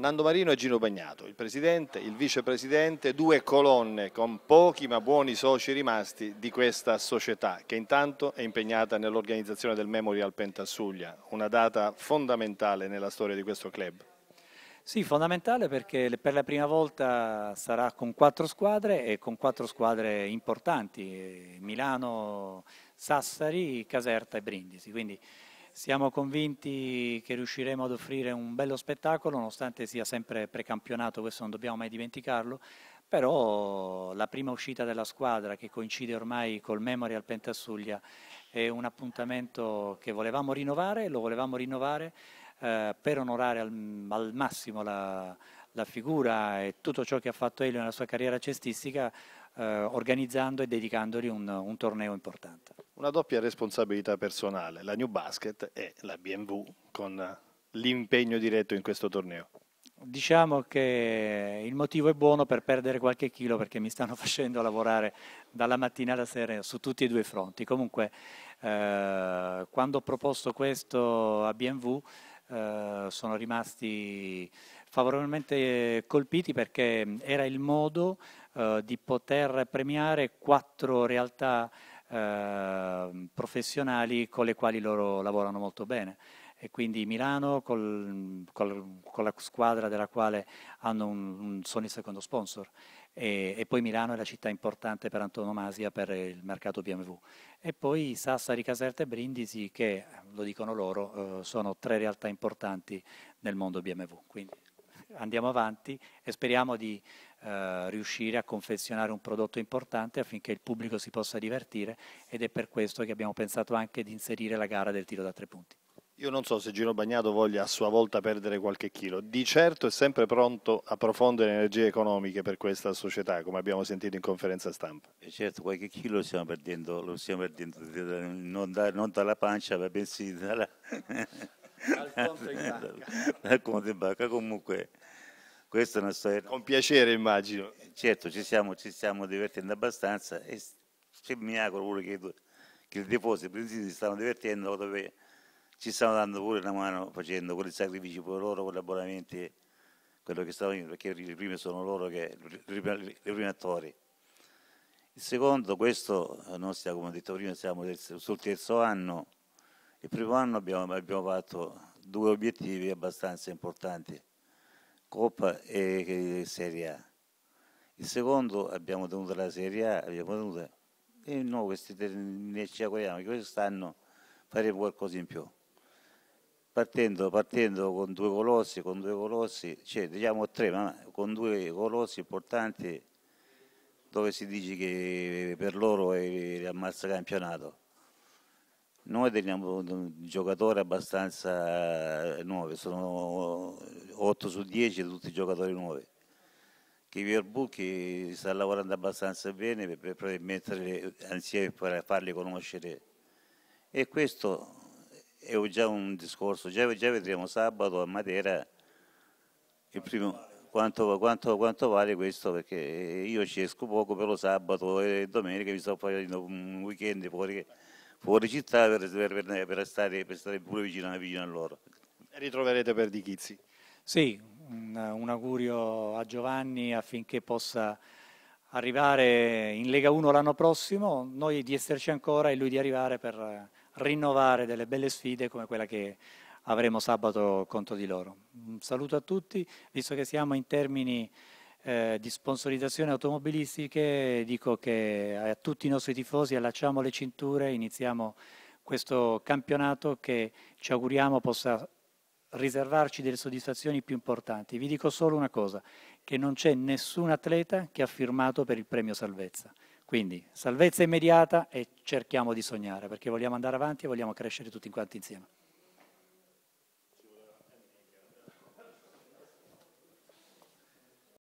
Nando Marino e Gino Bagnato, il presidente, il vicepresidente, due colonne con pochi ma buoni soci rimasti di questa società che intanto è impegnata nell'organizzazione del Memorial Pentassuglia, una data fondamentale nella storia di questo club. Sì, fondamentale perché per la prima volta sarà con quattro squadre e con quattro squadre importanti, eh, Milano, Sassari, Caserta e Brindisi, quindi siamo convinti che riusciremo ad offrire un bello spettacolo, nonostante sia sempre precampionato, questo non dobbiamo mai dimenticarlo, però la prima uscita della squadra che coincide ormai col Memorial Pentassuglia è un appuntamento che volevamo rinnovare, lo volevamo rinnovare eh, per onorare al, al massimo la, la, figura e tutto ciò che ha fatto Elio nella sua carriera cestistica eh, organizzando e dedicandogli un, un torneo importante una doppia responsabilità personale, la New Basket e la BMW con l'impegno diretto in questo torneo. Diciamo che il motivo è buono per perdere qualche chilo perché mi stanno facendo lavorare dalla mattina alla sera su tutti e due i fronti. Comunque, eh, quando ho proposto questo a BMW, eh, sono rimasti favorevolmente colpiti perché era il modo eh, di poter premiare quattro realtà Ehm, professionali con le quali loro lavorano molto bene. E quindi Milano col, col, con la squadra della quale un, un, sono il secondo sponsor. E, e, poi Milano è la città importante per antonomasia per il mercato BMW. E poi Sassari, Caserta e Brindisi che, eh, lo dicono loro, eh, sono tre realtà importanti nel mondo BMW. Quindi andiamo avanti e speriamo di eh, riuscire a confezionare un prodotto importante affinché il pubblico si possa divertire ed è per questo che abbiamo pensato anche di inserire la gara del tiro da tre punti. Io non so se Gino Bagnato voglia a sua volta perdere qualche chilo, di certo è sempre pronto a profondere energie economiche per questa società, come abbiamo sentito in conferenza stampa. E certo, qualche chilo lo stiamo perdendo, lo stiamo perdendo non, da, non, dalla pancia, ma bensì dalla... dal conto in banca. dal conto in banca, comunque questa è una storia... Con piacere immagino. Eh, certo, ci stiamo, ci stiamo divertendo abbastanza e se mi auguro pure che, che il deposito i presidi si stanno divertendo dove ci stanno dando pure una mano facendo quei sacrifici per loro, con quello che stanno facendo, perché le prime sono loro che le prime attori. Il secondo, questo, noi stiamo, come ho detto prima, siamo sul terzo anno. Il primo anno abbiamo, abbiamo fatto due obiettivi abbastanza importanti. Coppa e Serie A. Il secondo abbiamo tenuto la Serie A, abbiamo tenuto e noi questi ne ci auguriamo che quest'anno faremo qualcosa in più. Partendo, partendo, con due colossi, con due colossi, cioè diciamo tre, ma con due colossi importanti dove si dice che per loro è, è ammazza campionato. Noi teniamo giocatori abbastanza eh, nuovi, sono 8 su 10 tutti giocatori nuovi. Che Bucchi sta lavorando abbastanza bene per, per, metterli insieme per farli conoscere. E questo è già un discorso, già, già vedremo sabato a Matera primo, quanto, quanto, quanto, vale questo perché io ci esco poco, però sabato e domenica mi sto facendo un weekend fuori fuori città per, per, per, stare, per stare, pure vicino, vicino, a loro. Ritroverete per Di Chizzi? Sì, un, un augurio a Giovanni affinché possa arrivare in Lega 1 l'anno prossimo, noi di esserci ancora e lui di arrivare per rinnovare delle belle sfide come quella che avremo sabato contro di loro. Un saluto a tutti, visto che siamo in termini eh, di sponsorizzazione automobilistiche, dico che a tutti i nostri tifosi allacciamo le cinture, iniziamo questo campionato che ci auguriamo possa riservarci delle soddisfazioni più importanti. Vi dico solo una cosa, che non c'è nessun atleta che ha firmato per il premio salvezza. Quindi salvezza immediata e cerchiamo di sognare, perché vogliamo andare avanti e vogliamo crescere tutti quanti insieme.